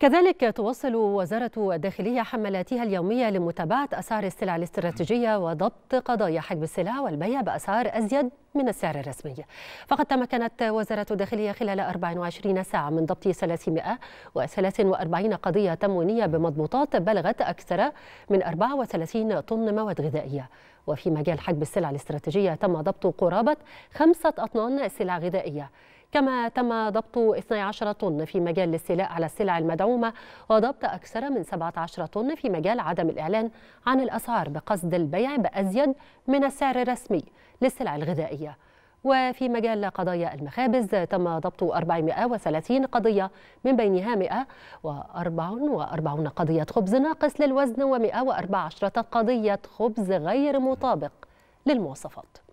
كذلك توصل وزارة الداخلية حملاتها اليومية لمتابعة أسعار السلع الاستراتيجية وضبط قضايا حجب السلع والبيع بأسعار أزيد من السعر الرسمي فقد تمكنت وزارة الداخلية خلال 24 ساعة من ضبط 343 قضية تموينية بمضبوطات بلغت أكثر من 34 طن مواد غذائية وفي مجال حجب السلع الاستراتيجية تم ضبط قرابة خمسة أطنان سلع غذائية كما تم ضبط 12 طن في مجال الاستيلاء على السلع المدعومة وضبط أكثر من 17 طن في مجال عدم الإعلان عن الأسعار بقصد البيع بأزيد من السعر الرسمي للسلع الغذائية وفي مجال قضايا المخابز تم ضبط 430 قضية من بينها 144 قضية خبز ناقص للوزن و114 قضية خبز غير مطابق للمواصفات